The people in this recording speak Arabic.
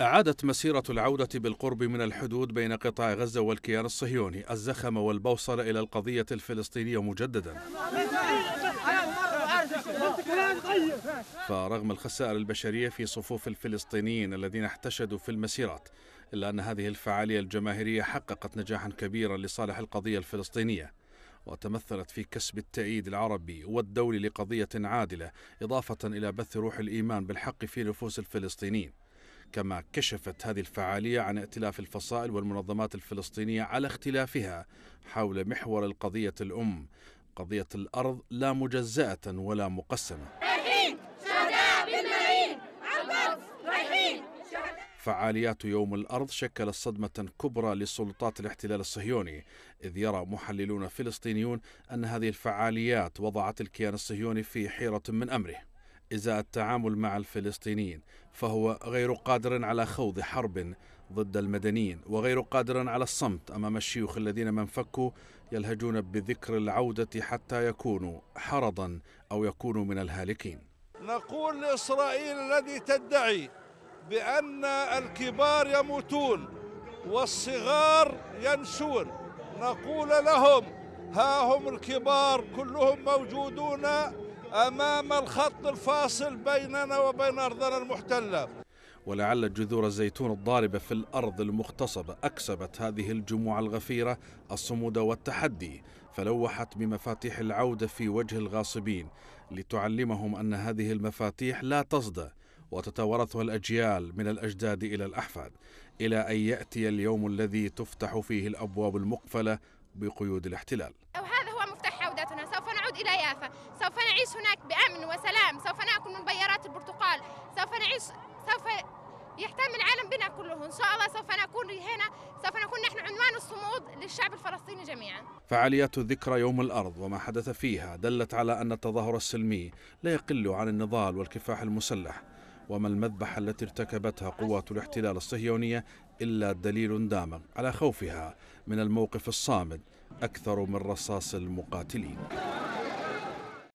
أعادت مسيرة العودة بالقرب من الحدود بين قطاع غزة والكيان الصهيوني الزخم والبوصلة إلى القضية الفلسطينية مجددا فرغم الخسائر البشرية في صفوف الفلسطينيين الذين احتشدوا في المسيرات إلا أن هذه الفعالية الجماهيرية حققت نجاحا كبيرا لصالح القضية الفلسطينية وتمثلت في كسب التأييد العربي والدولي لقضية عادلة إضافة إلى بث روح الإيمان بالحق في نفوس الفلسطينيين كما كشفت هذه الفعالية عن ائتلاف الفصائل والمنظمات الفلسطينية على اختلافها حول محور القضية الأم قضية الأرض لا مجزأة ولا مقسمة فعاليات يوم الأرض شكلت صدمة كبرى لسلطات الاحتلال الصهيوني إذ يرى محللون فلسطينيون أن هذه الفعاليات وضعت الكيان الصهيوني في حيرة من أمره إزاء التعامل مع الفلسطينيين فهو غير قادر على خوض حرب ضد المدنيين وغير قادر على الصمت أمام الشيوخ الذين من فكوا يلهجون بذكر العودة حتى يكونوا حرضا أو يكونوا من الهالكين نقول لإسرائيل الذي تدعي بأن الكبار يموتون والصغار ينسون نقول لهم ها هم الكبار كلهم موجودون أمام الخط الفاصل بيننا وبين أرضنا المحتلة ولعل جذور الزيتون الضاربة في الأرض المغتصبة أكسبت هذه الجموع الغفيرة الصمود والتحدي فلوحت بمفاتيح العودة في وجه الغاصبين لتعلمهم أن هذه المفاتيح لا تصدى وتتوارثها الأجيال من الأجداد إلى الأحفاد إلى أن يأتي اليوم الذي تفتح فيه الأبواب المقفلة بقيود الاحتلال وهذا هو مفتاح عودتنا سوف نعود إلى يافا سوف نعيش هناك بأمن وسلام سوف نأكل من بيارات البرتقال سوف نعيش سوف يهتم العالم بنا كله إن شاء الله سوف نكون هنا سوف نكون نحن عنوان الصمود للشعب الفلسطيني جميعا فعاليات ذكرى يوم الأرض وما حدث فيها دلت على أن التظاهر السلمي لا يقل عن النضال والكفاح المسلح وما المذبحة التي ارتكبتها قوات الاحتلال الصهيونية إلا دليل دامغ على خوفها من الموقف الصامد أكثر من رصاص المقاتلين